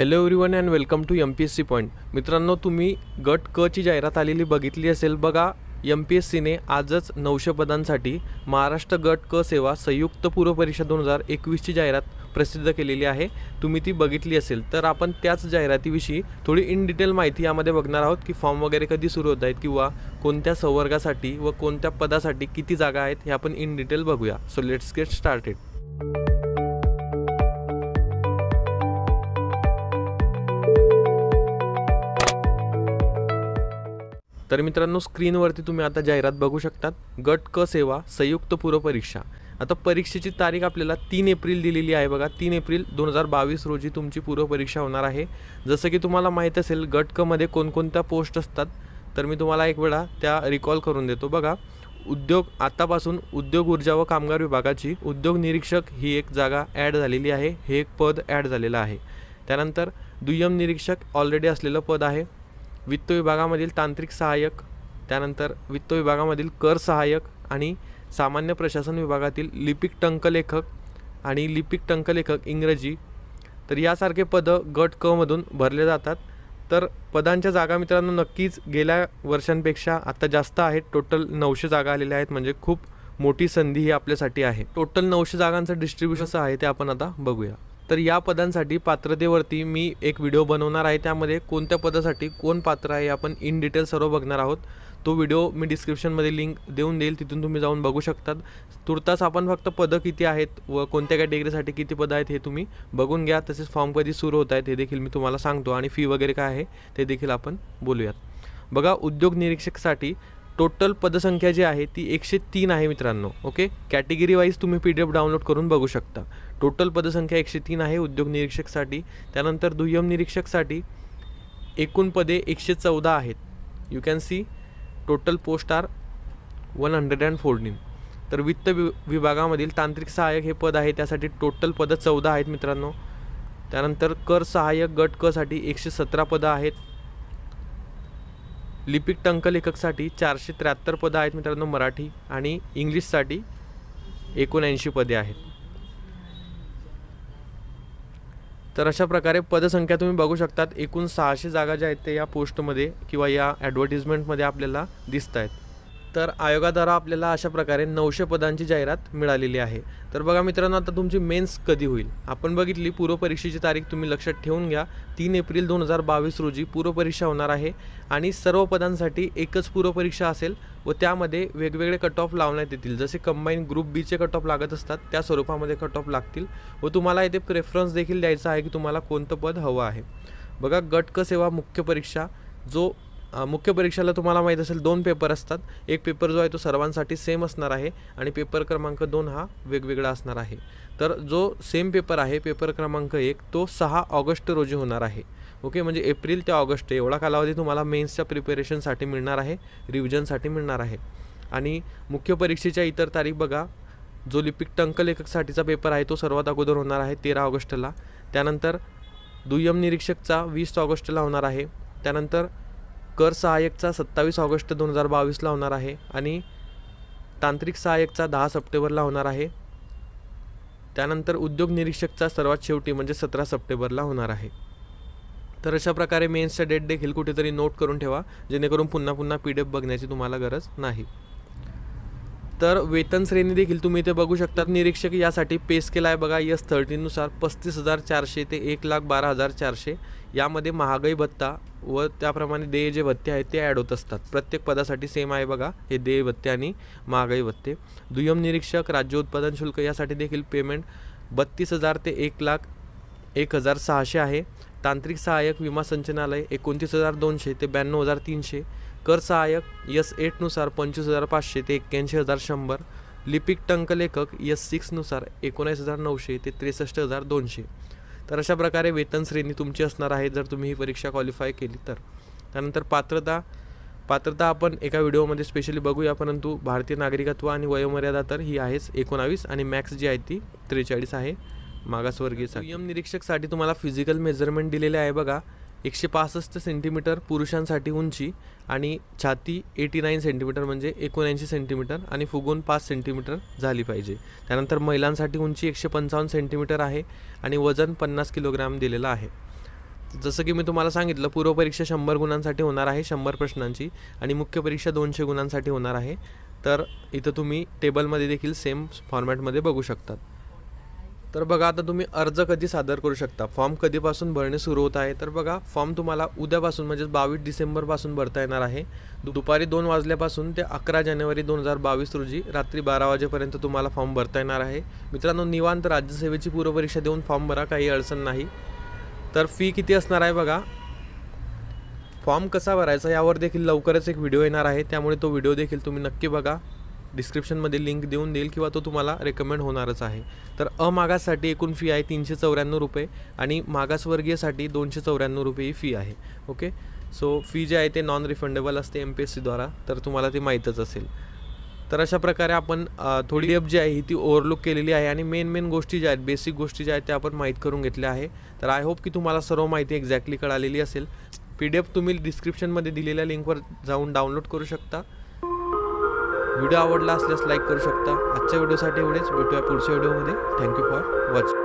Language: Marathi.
hello one and welcome to M P S C point मित्रांनो तुम्ही गट क ची जाहिरात आलेली बघितली असेल बघा एम पी एस सीने आजच नऊशे पदांसाठी महाराष्ट्र गट क सेवा संयुक्त पूर्व परीक्षा दोन हजार एकवीसची जाहिरात प्रसिद्ध केलेली आहे तुम्ही ती बघितली असेल तर आपण त्याच जाहिरातीविषयी थोडी इन डिटेल माहिती यामध्ये बघणार आहोत की फॉर्म वगैरे कधी सुरू होत आहेत किंवा कोणत्या संवर्गासाठी व कोणत्या पदासाठी किती जागा आहेत हे आपण इन डिटेल बघूया सो लेट्स गेट स्टार्टेड तर मित्रांनो स्क्रीनवरती तुम्ही आता जाहिरात बघू शकतात गट क सेवा संयुक्त पूर्वपरीक्षा आता परीक्षेची तारीख आपल्याला तीन एप्रिल दिलेली आहे बघा तीन एप्रिल दोन हजार बावीस रोजी तुमची पूर्वपरीक्षा होणार आहे जसं की तुम्हाला माहीत असेल गट कमध्ये कोणकोणत्या पोस्ट असतात तर मी तुम्हाला एक वेळा त्या रिकॉल करून देतो बघा उद्योग आतापासून उद्योग ऊर्जा व कामगार विभागाची उद्योग निरीक्षक ही एक जागा ॲड झालेली आहे हे एक पद ॲड झालेलं आहे त्यानंतर दुय्यम निरीक्षक ऑलरेडी असलेलं पद आहे वित्त विभागामधील तांत्रिक सहाय्यक त्यानंतर वित्त विभागामधील कर सहाय्यक आणि सामान्य प्रशासन विभागातील लिपिक टंकलेखक आणि लिपिक टंकलेखक इंग्रजी तर यासारखे पदं गट कमधून भरले जातात तर पदांच्या जागा मित्रांनो नक्कीच गेल्या वर्षांपेक्षा आता जास्त आहेत टोटल नऊशे जागा आलेल्या आहेत म्हणजे खूप मोठी संधी ही आपल्यासाठी आहे टोटल नऊशे जागांचं डिस्ट्रीब्युशन आहे ते आपण आता बघूया तर या पदांसाठी पात्रतेवरती मी एक व्हिडिओ बनवणार आहे त्यामध्ये कोणत्या पदासाठी कोण पात्र आहे आपण इन डिटेल सर्व बघणार आहोत तो व्हिडिओ मी डिस्क्रिप्शनमध्ये लिंक देऊन देईल तिथून तुम्ही जाऊन बघू शकतात तुर्तास आपण फक्त पदं किती आहेत व कोणत्या कॅटेगरीसाठी किती पदं आहेत हे तुम्ही बघून घ्या तसेच फॉर्म कधी सुरू होत आहेत हे देखील मी तुम्हाला सांगतो आणि फी वगैरे काय आहे ते देखील आपण बोलूयात बघा उद्योग निरीक्षकसाठी टोटल पदसंख्या जी आहे ती एकशे तीन आहे मित्रांनो ओके कॅटेगरी वाईज तुम्ही पी डी एफ डाउनलोड करून बघू शकता टोटल पदसंख्या एकशे तीन आहे उद्योग निरीक्षकसाठी त्यानंतर दुय्यम निरीक्षकसाठी एकूण पदे एकशे चौदा आहेत you can see total post are one hundred and fourteen तर वित्त वि विभागामधील तांत्रिक सहाय्यक हे पद आहे त्यासाठी टोटल पदं चौदा आहेत मित्रांनो त्यानंतर कर सहाय्यक गट कसाठी एकशे सतरा पदं आहेत लिपिक टंक साठी चारशे त्र्याहत्तर पदं आहेत मित्रांनो मराठी आणि इंग्लिशसाठी एकोणऐंशी पदे आहेत तर अशा प्रकारे पदसंख्या तुम्ही बघू शकतात एकूण सहाशे जागा ज्या आहेत ते या पोस्टमध्ये किंवा या ॲडव्हर्टिजमेंटमध्ये आपल्याला दिसत आहेत तर आयोगाद्वारा आपल्याला अशा प्रकारे नऊशे पदांची जाहिरात मिळालेली आहे तर बघा मित्रांनो आता तुमची मेन्स कधी होईल आपण बघितली पूर्वपरीक्षेची तारीख तुम्ही लक्षात ठेवून घ्या तीन एप्रिल दोन हजार बावीस रोजी पूर्वपरीक्षा होणार आहे आणि सर्व पदांसाठी एकच पूर्वपरीक्षा असेल व त्यामध्ये वेगवेगळे कट ऑफ लावण्यात येतील जसे कंबाईन ग्रुप बीचे कट ऑफ लागत असतात त्या स्वरूपामध्ये कट ऑफ लागतील व तुम्हाला येथे प्रेफरन्स देखील द्यायचा आहे की तुम्हाला कोणतं पद हवं आहे बघा गटक सेवा मुख्य परीक्षा जो मुख्य परीक्षेला तुम्हाला माहीत असेल दोन पेपर असतात एक पेपर जो आहे तो सर्वांसाठी सेम असणार आहे आणि पेपर क्रमांक दोन हा वेगवेगळा असणार आहे तर जो सेम पेपर आहे पेपर क्रमांक एक तो सहा ऑगस्ट रोजी होणार आहे ओके म्हणजे एप्रिल ते ऑगस्ट एवढा कालावधी तुम्हाला मेन्सच्या प्रिपेरेशनसाठी मिळणार आहे रिव्हिजनसाठी मिळणार आहे आणि मुख्य परीक्षेच्या इतर तारीख बघा जो लिपिक टंकलेखकसाठीचा पेपर आहे तो सर्वात अगोदर होणार आहे तेरा ऑगस्टला त्यानंतर दुय्यम निरीक्षकचा वीस ऑगस्टला होणार आहे त्यानंतर कर सहाय्यकचा सत्तावीस ऑगस्ट दोन हजार बावीसला होणार आहे आणि तांत्रिक सहाय्यकचा दहा सप्टेंबरला होणार आहे त्यानंतर उद्योग निरीक्षकचा सर्वात शेवटी म्हणजे सतरा सप्टेंबरला होणार आहे तर अशा प्रकारे मेन्सचा डेट देखील कुठेतरी नोट करून ठेवा जेणेकरून पुन्हा पुन्हा पी डी एफ बघण्याची तुम्हाला गरज नाही तर वेतन श्रेणी देखील तुम्ही इथे बघू शकतात निरीक्षक यासाठी पे स्केल आहे बघा यस थर्टीनुसार पस्तीस हजार चारशे ते एक लाख बारा हजार चारशे यामध्ये महागाई भत्ता व त्याप्रमाणे देय जे भत्ते आहेत ते ॲड होत असतात प्रत्येक पदासाठी सेम आहे बघा हे देय भत्ते आणि महागाई भत्ते दुय्यम निरीक्षक राज्य उत्पादन शुल्क यासाठी देखील पेमेंट बत्तीस हजार ते एक लाख एक हजार सहाशे आहे तांत्रिक सहाय्यक विमा संचनालय एकोणतीस हजार दोनशे ते ब्याण्णव हजार तीनशे कर सहाय्यक यस एटनुसार पंचवीस हजार पाचशे ते एक्क्याऐंशी हजार शंभर लिपिक टंकलेखक यस सिक्सनुसार एकोणास हजार नऊशे ते त्रेसष्ट हजार दोनशे तर अशा प्रकारे वेतन श्रेणी तुमची असणार आहे जर तुम्ही ही परीक्षा क्वालिफाय केली तर त्यानंतर पात्रता पात्रता आपण एका व्हिडिओमध्ये स्पेशली बघूया परंतु भारतीय नागरिकत्व आणि वयोमर्यादा तर ही आहेच एकोणावीस आणि मॅक्स जी आहे ती त्रेचाळीस आहे मागासवर्गीय संयम निरीक्षकसाठी तुम्हाला फिजिकल मेजरमेंट दिलेले आहे बघा एकशे पासष्ट सेंटीमीटर पुरुषांसाठी उंची आणि छाती एटी नाईन सेंटीमीटर म्हणजे एकोणऐंशी सेंटीमीटर आणि फुगून पाच सेंटीमीटर झाली पाहिजे त्यानंतर महिलांसाठी उंची एकशे पंचावन्न सेंटीमीटर आहे आणि वजन पन्नास किलोग्रॅम दिलेलं आहे जसं की मी तुम्हाला सांगितलं पूर्वपरीक्षा शंभर गुणांसाठी होणार आहे शंभर प्रश्नांची आणि मुख्य परीक्षा दोनशे गुणांसाठी होणार आहे तर इथं तुम्ही टेबलमध्ये देखील सेम फॉर्मॅटमध्ये बघू शकतात तर बघा आता तुम्ही अर्ज कधी सादर करू शकता फॉर्म कधीपासून भरणे सुरू होत आहे तर बघा फॉर्म तुम्हाला उद्यापासून म्हणजेच बावीस डिसेंबरपासून भरता येणार आहे दुपारी दोन वाजल्यापासून ते अकरा जानेवारी दोन हजार बावीस रोजी रात्री बारा वाजेपर्यंत तुम्हाला फॉर्म भरता येणार आहे मित्रांनो निवांत राज्यसेवेची पूर्वपरीक्षा देऊन फॉर्म भरा काही अडचण नाही तर फी किती असणार आहे बघा फॉर्म कसा भरायचा यावर देखील लवकरच एक व्हिडिओ येणार आहे त्यामुळे तो व्हिडिओ देखील तुम्ही नक्की बघा डिस्क्रिप्शनमध्ये लिंक देऊन देईल किंवा तो तुम्हाला रेकमेंड होणारच आहे तर अमागाससाठी एकूण फी आहे तीनशे चौऱ्याण्णव रुपये आणि मागासवर्गीयसाठी दोनशे चौऱ्याण्णव रुपये ही फी आहे ओके सो फी जे आहे ते नॉन रिफंडेबल असते एम पी एस सीद्वारा तर तुम्हाला ते माहीतच असेल तर अशा प्रकारे आपण थोडी एफ जी आहे ती ओव्हरलुक केलेली आहे आणि मेन मेन गोष्टी ज्या आहेत बेसिक गोष्टी ज्या आहेत त्या आपण माहीत करून घेतल्या आहे तर आय होप की तुम्हाला सर्व माहिती एक्झॅक्टली कळालेली असेल पी डी एफ तुम्ही डिस्क्रिप्शनमध्ये दिलेल्या लिंकवर जाऊन डाउनलोड करू शकता व्हिडिओ आवडला असल्यास लाईक करू शकता आजच्या व्हिडिओसाठी एवढेच भेटूया पुढच्या व्हिडिओमध्ये थँक्यू फॉर वॉचिंग